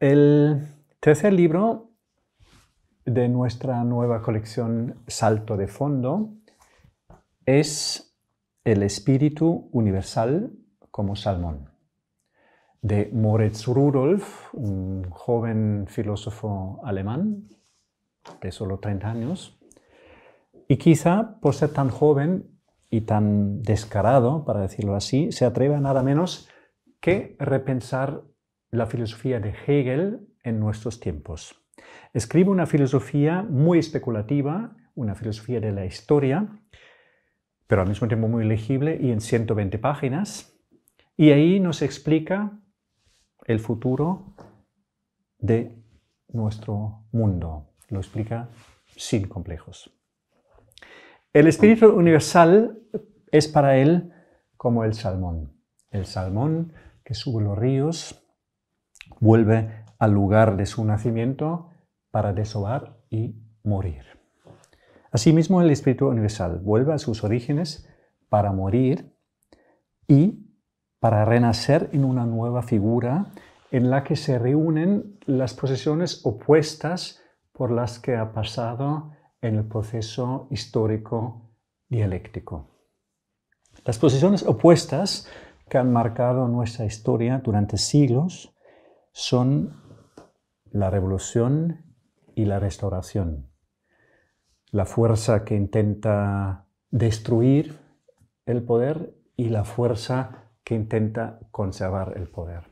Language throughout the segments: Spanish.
El tercer libro de nuestra nueva colección Salto de Fondo es El Espíritu Universal como Salmón, de Moritz Rudolf, un joven filósofo alemán de solo 30 años. Y quizá por ser tan joven y tan descarado, para decirlo así, se atreve a nada menos que repensar la filosofía de Hegel en nuestros tiempos. Escribe una filosofía muy especulativa, una filosofía de la historia, pero al mismo tiempo muy legible y en 120 páginas. Y ahí nos explica el futuro de nuestro mundo. Lo explica sin complejos. El espíritu universal es para él como el salmón. El salmón que sube los ríos vuelve al lugar de su nacimiento para desovar y morir. Asimismo, el Espíritu Universal vuelve a sus orígenes para morir y para renacer en una nueva figura en la que se reúnen las posiciones opuestas por las que ha pasado en el proceso histórico dialéctico. Las posiciones opuestas que han marcado nuestra historia durante siglos son la revolución y la restauración. La fuerza que intenta destruir el poder y la fuerza que intenta conservar el poder.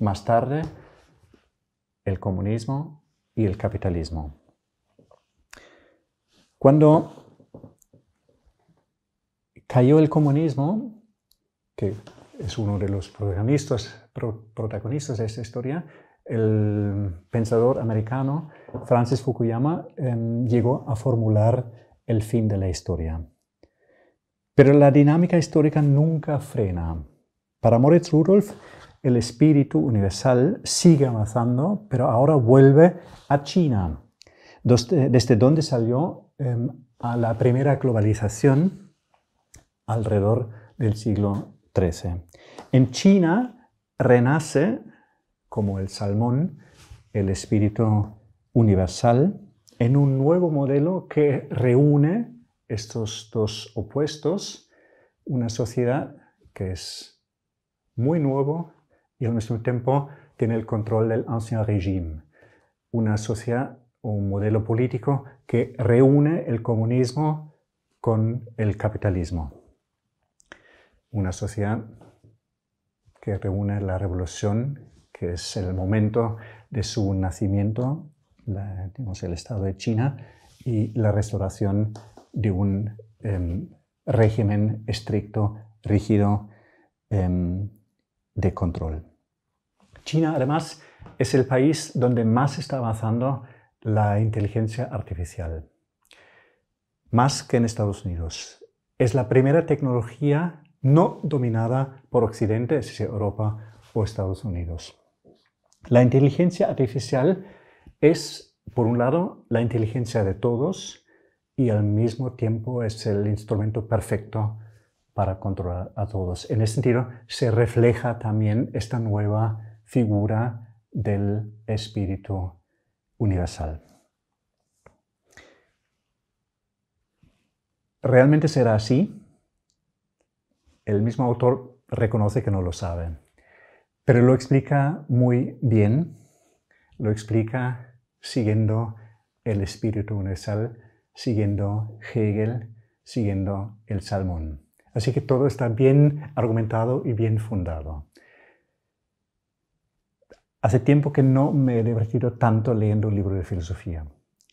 Más tarde, el comunismo y el capitalismo. Cuando cayó el comunismo, que es uno de los protagonistas, protagonistas de esta historia, el pensador americano Francis Fukuyama em, llegó a formular el fin de la historia. Pero la dinámica histórica nunca frena. Para Moritz Rudolf, el espíritu universal sigue avanzando, pero ahora vuelve a China, desde, donde salió em, a la primera globalización alrededor del siglo 13. En China renace, como el salmón, el espíritu universal en un nuevo modelo que reúne estos dos opuestos, una sociedad que es muy nuevo y al mismo tiempo tiene el control del ancien régime, una sociedad o un modelo político que reúne el comunismo con el capitalismo una sociedad que reúne la revolución, que es el momento de su nacimiento, el Estado de China, y la restauración de un em, régimen estricto, rígido, em, de control. China, además, es el país donde más está avanzando la inteligencia artificial, más que en Estados Unidos. Es la primera tecnología no dominada por Occidente, es Europa o Estados Unidos. La inteligencia artificial es, por un lado, la inteligencia de todos y al mismo tiempo es el instrumento perfecto para controlar a todos. En ese sentido, se refleja también esta nueva figura del espíritu universal. ¿Realmente será así? el mismo autor reconoce que no lo sabe, pero lo explica muy bien, lo explica siguiendo el espíritu universal, siguiendo Hegel, siguiendo el Salmón. Así que todo está bien argumentado y bien fundado. Hace tiempo que no me he divertido tanto leyendo un libro de filosofía.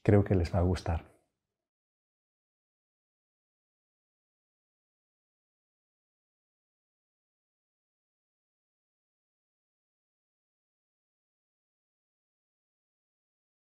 Creo que les va a gustar.